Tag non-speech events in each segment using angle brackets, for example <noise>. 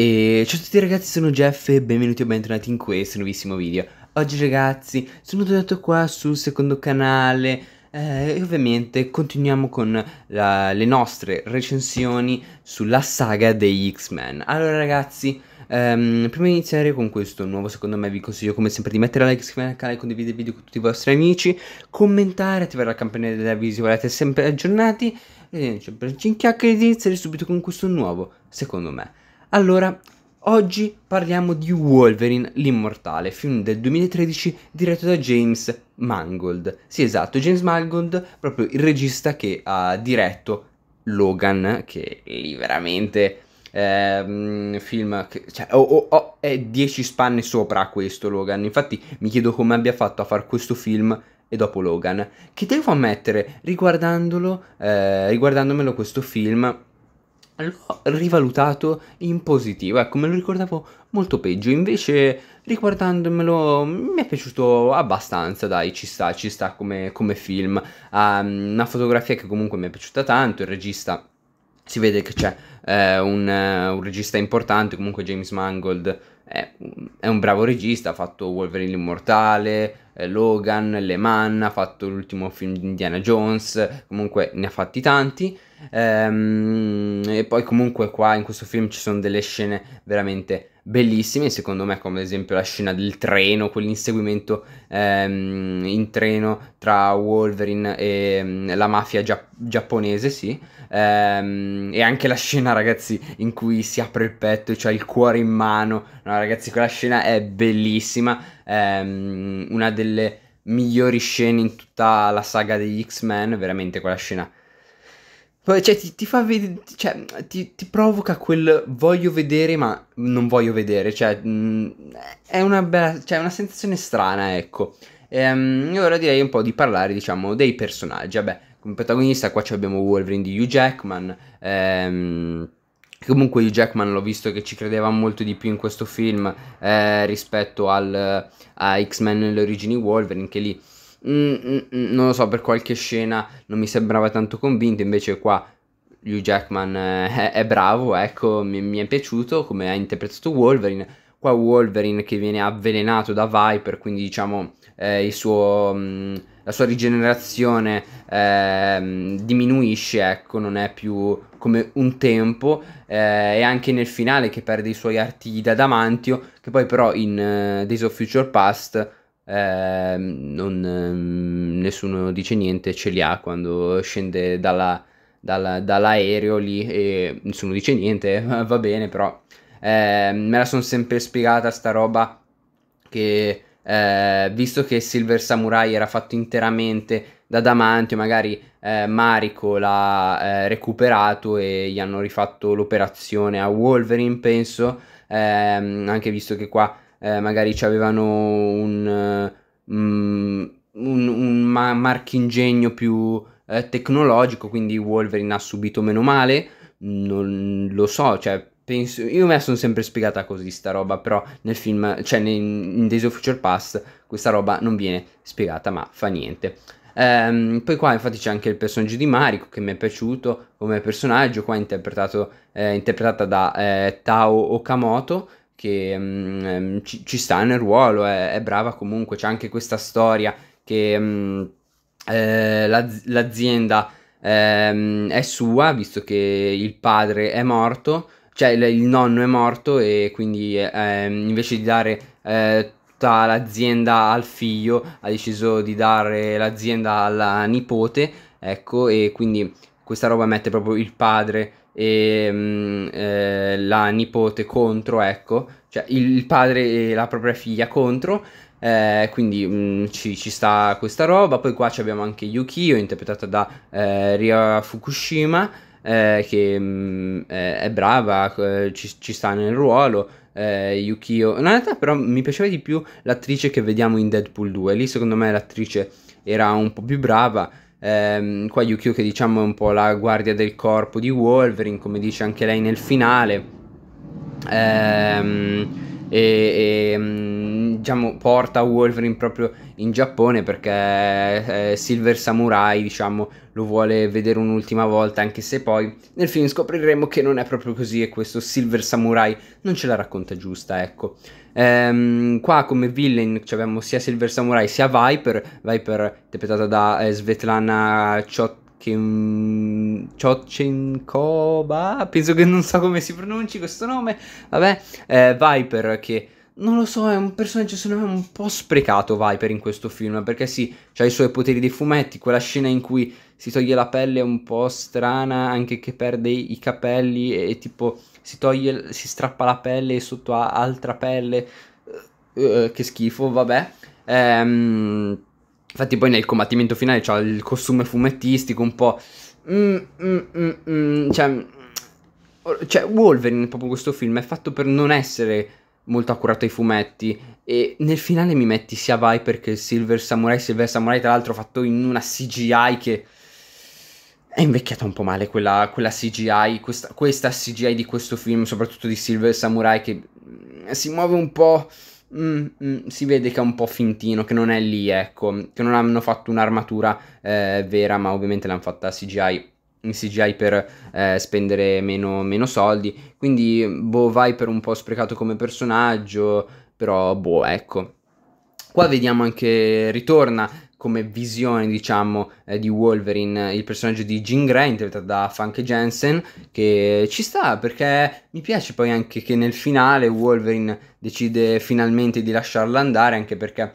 E ciao a tutti ragazzi, sono Jeff e benvenuti o bentornati in questo nuovissimo video. Oggi ragazzi sono tornato qua sul secondo canale eh, e ovviamente continuiamo con la, le nostre recensioni sulla saga degli X-Men. Allora ragazzi, Um, prima di iniziare con questo nuovo, secondo me vi consiglio come sempre di mettere like, iscrivervi al canale, condividere il video con tutti i vostri amici, commentare, attivare la campanella dell'avviso se volete sempre aggiornati. E niente, in chiacchiere di iniziare subito con questo nuovo, secondo me. Allora, oggi parliamo di Wolverine l'Immortale, film del 2013 diretto da James Mangold. Sì, esatto, James Mangold, proprio il regista che ha diretto Logan, che lì veramente eh, film che, cioè, oh, oh, oh, è 10 spanne sopra questo Logan. Infatti mi chiedo come abbia fatto a fare questo film e dopo Logan, che devo ammettere, riguardandolo, eh, riguardandomelo questo film l'ho rivalutato in positivo. Ecco, me lo ricordavo molto peggio. Invece, riguardandomelo, mi è piaciuto abbastanza. Dai, ci sta, ci sta come, come film. Ha um, una fotografia che comunque mi è piaciuta tanto. Il regista. Si vede che c'è eh, un, un regista importante, comunque James Mangold è, è un bravo regista, ha fatto Wolverine l'Immortale, eh, Logan, Le Mann, ha fatto l'ultimo film di Indiana Jones, comunque ne ha fatti tanti. Ehm, e poi comunque qua in questo film ci sono delle scene veramente bellissimi, secondo me, come ad esempio la scena del treno, quell'inseguimento ehm, in treno tra Wolverine e ehm, la mafia gia giapponese, sì, ehm, e anche la scena, ragazzi, in cui si apre il petto e c'ha il cuore in mano, no, ragazzi, quella scena è bellissima, ehm, una delle migliori scene in tutta la saga degli X-Men, veramente quella scena cioè, ti, ti fa vedere. Cioè, ti, ti, provoca quel voglio vedere, ma non voglio vedere. Cioè, mh, mm, è una bella. Cioè, una sensazione strana, ecco. Ehm, e, um, ora direi un po' di parlare, diciamo, dei personaggi. Vabbè, come protagonista, qua abbiamo Wolverine di Hugh Jackman. Ehm. Comunque Hugh Jackman l'ho visto che ci credeva molto di più in questo film eh, rispetto al, a X-Men e le origini Wolverine che lì mh, mm, mh, mm, mm, non lo so, per qualche scena non mi sembrava tanto convinto, invece qua Hugh Jackman è, eh, è bravo, ecco, mi, mi, è piaciuto come ha interpretato Wolverine. Qua Wolverine che viene avvelenato da Viper, quindi diciamo eh, suo, mh, la sua rigenerazione eh, diminuisce, ecco, non è più come un tempo. Eh, e anche nel finale che perde i suoi artigli da Damantio, che poi però in uh, Days of Future Past eh, non, ehm, nessuno dice niente, ce li ha quando scende dalla, dalla, dall'aereo lì e nessuno dice niente, <laughs> va bene però eh, me la sono sempre spiegata sta roba che eh, visto che Silver Samurai era fatto interamente da Damantio, magari eh, Marico l'ha eh, recuperato e gli hanno rifatto l'operazione a Wolverine penso, ehm, anche visto che qua eh, magari avevano eh, mm, un, un, un marchingegno più eh, tecnologico, quindi Wolverine ha subito meno male, non lo so, cioè penso, io me la sono sempre spiegata così sta roba, però nel film, cioè nel, in Days of Future Past questa roba non viene spiegata, ma fa niente. Um, poi qua infatti c'è anche il personaggio di Mariko che mi è piaciuto come personaggio, qua interpretato, eh, interpretata da eh, Tao Okamoto, che um, ci, ci, sta nel ruolo, è, è, brava comunque, c'è anche questa storia che um, eh, l'az- l'azienda ehm, è sua, visto che il padre è morto, cioè il, il nonno è morto e quindi ehm, invece di dare eh, tutta l'azienda al figlio ha deciso di dare l'azienda alla nipote, ecco, e quindi questa roba mette proprio il padre e mh, mm, eh, la nipote contro, ecco, cioè il padre e la propria figlia contro. Eh, quindi mh, mm, ci, ci, sta questa roba. Poi qua abbiamo anche Yukio, interpretata da eh, Ria Fukushima, eh, che mh, mm, è brava, ci, ci, sta nel ruolo. Eh, Yukio, in realtà, però, mi piaceva di più l'attrice che vediamo in Deadpool 2. Lì, secondo me, l'attrice era un po' più brava. Ehm, qua Yukio che diciamo è un po' la guardia del corpo di Wolverine, come dice anche lei nel finale. Ehm, e, e mm, diciamo, porta Wolverine proprio in Giappone perché eh, Silver Samurai diciamo, lo vuole vedere un'ultima volta anche se poi nel film scopriremo che non è proprio così e questo Silver Samurai non ce la racconta giusta ecco Ehm, qua come villain abbiamo sia Silver Samurai sia Viper, Viper interpretata da eh, Svetlana Ciot penso che non so come si pronunci questo nome, vabbè, eh, Viper che non lo so, è un personaggio secondo me un po' sprecato Viper in questo film, perché sì, ha i suoi poteri dei fumetti, quella scena in cui si toglie la pelle è un po' strana, anche che perde i capelli e, e tipo si toglie, si strappa la pelle e sotto ha altra pelle, uh, che schifo, vabbè. Ehm, infatti poi nel combattimento finale c'ha il costume fumettistico un po'... Mm, mm, mm, mm cioè, cioè Wolverine, proprio questo film, è fatto per non essere molto accurato ai fumetti e nel finale mi metti sia Viper che Silver Samurai, Silver Samurai tra l'altro fatto in una CGI che è invecchiata un po' male quella, quella CGI, questa, questa, CGI di questo film, soprattutto di Silver Samurai che mm, si muove un po'... Mm, mm, si vede che è un po' fintino, che non è lì, ecco, che non hanno fatto un'armatura eh, vera, ma ovviamente l'hanno fatta CGI in CGI per eh, spendere meno, meno, soldi. Quindi, boh, vai per un po' sprecato come personaggio, però, boh, ecco. Qua vediamo anche, ritorna come visione, diciamo, eh, di Wolverine il personaggio di Jean Grey, interpretato da Funk Jensen, che ci sta perché mi piace poi anche che nel finale Wolverine decide finalmente di lasciarla andare, anche perché...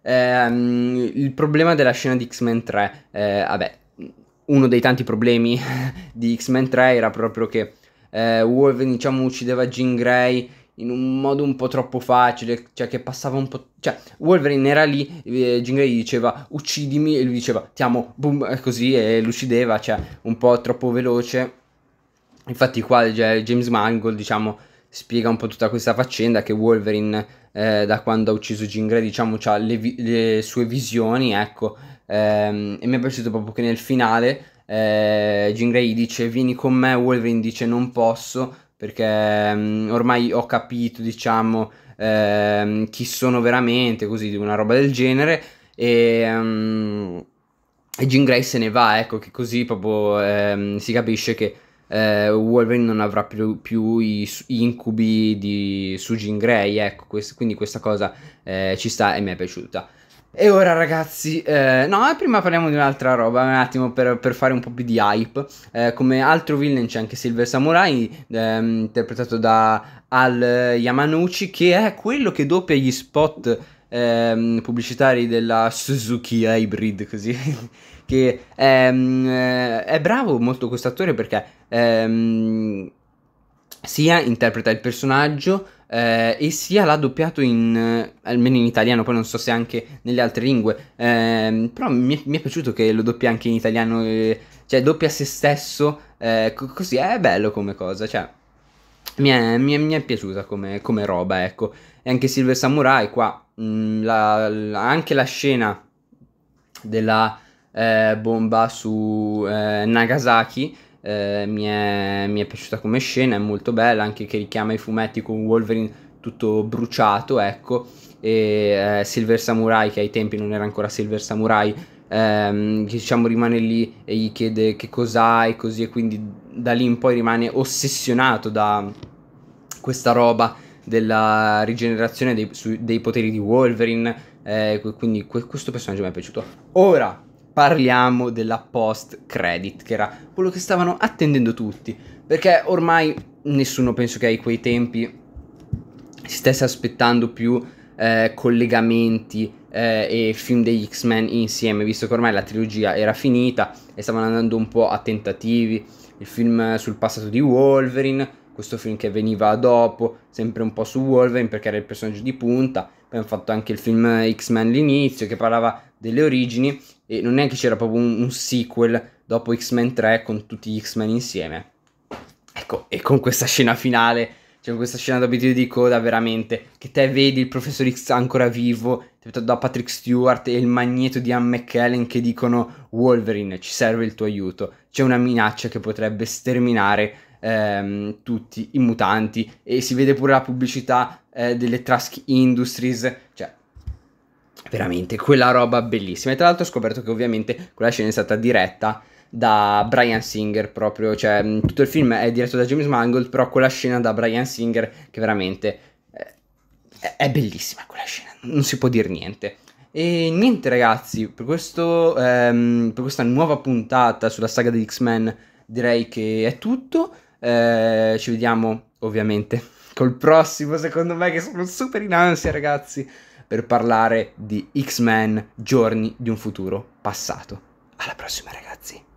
Ehm, il problema della scena di X-Men 3, eh, vabbè, uno dei tanti problemi <laughs> di X-Men 3 era proprio che eh, Wolverine diciamo, uccideva Jean Grey in un modo un po' troppo facile, cioè che passava un po'... Cioè, Wolverine era lì, eh, Jean Grey gli diceva uccidimi e lui diceva ti amo, boom, così e lo uccideva, cioè un po' troppo veloce. Infatti qua cioè, James Mangold, diciamo, spiega un po' tutta questa faccenda che Wolverine eh, da quando ha ucciso Jingle diciamo ha le, vi- le, sue visioni ecco ehm, e mi è piaciuto proprio che nel finale eh, Jingle dice vieni con me Wolverine dice non posso perché ehm, ormai ho capito diciamo ehm, chi sono veramente così una roba del genere e ehm, e Jean Grey se ne va, ecco, che così proprio ehm, si capisce che eh, Wolverine non avrà più, più gli incubi di Sujin Grey, ecco, quest- quindi questa cosa eh, ci sta e mi è piaciuta. E ora ragazzi, eh, no, eh, prima parliamo di un'altra roba, un attimo per, per fare un po' più di hype. Eh, come altro villain c'è anche Silver Samurai, ehm, interpretato da Al Yamanouchi, che è quello che doppia gli spot ehm, pubblicitari della Suzuki Hybrid, così <laughs> che ehm, eh, è bravo molto questo attore perché ehm, sia interpreta il personaggio eh, e sia l'ha doppiato in eh, almeno in italiano, poi non so se anche nelle altre lingue, ehm, però mi, mi, è piaciuto che lo doppia anche in italiano, cioè doppia se stesso, eh, così è bello come cosa, cioè mi è, mi è, mi è piaciuta come, come, roba, ecco. E anche Silver Samurai qua, mh, mm, la, la, anche la scena della eh, bomba su eh, Nagasaki. Eh, mi, è, mi, è, piaciuta come scena, è molto bella, anche che richiama i fumetti con Wolverine tutto bruciato, ecco, e eh, Silver Samurai, che ai tempi non era ancora Silver Samurai, ehm, che diciamo rimane lì e gli chiede che cos'hai, così, e quindi da lì in poi rimane ossessionato da questa roba della rigenerazione dei, su, dei poteri di Wolverine, eh, quindi que questo personaggio mi è piaciuto. Ora, parliamo della post credit, che era quello che stavano attendendo tutti, perché ormai nessuno penso che ai quei tempi si stesse aspettando più eh, collegamenti eh, e film degli X-Men insieme, visto che ormai la trilogia era finita e stavano andando un po' a tentativi, il film sul passato di Wolverine, questo film che veniva dopo, sempre un po' su Wolverine perché era il personaggio di punta, poi hanno fatto anche il film X-Men l'inizio che parlava delle origini e non è che c'era proprio un, un sequel dopo X-Men 3 con tutti gli X-Men insieme. Ecco, e con questa scena finale cioè questa scena d'abitudine di coda veramente che te vedi il professor X ancora vivo interpretato da Patrick Stewart e il magneto di Anne McKellen che dicono Wolverine ci serve il tuo aiuto c'è una minaccia che potrebbe sterminare ehm, tutti i mutanti e si vede pure la pubblicità eh, delle Trask Industries veramente quella roba bellissima. E tra l'altro ho scoperto che ovviamente quella scena è stata diretta da Brian Singer proprio, cioè tutto il film è diretto da James Mangold, però quella scena da Brian Singer che veramente eh, è bellissima quella scena, non si può dire niente. E niente ragazzi, per, questo, ehm, per questa nuova puntata sulla saga degli X-Men direi che è tutto, eh, ci vediamo ovviamente <laughs> col prossimo secondo me che sono super in ansia ragazzi per parlare di X-Men Giorni di un futuro passato. Alla prossima ragazzi!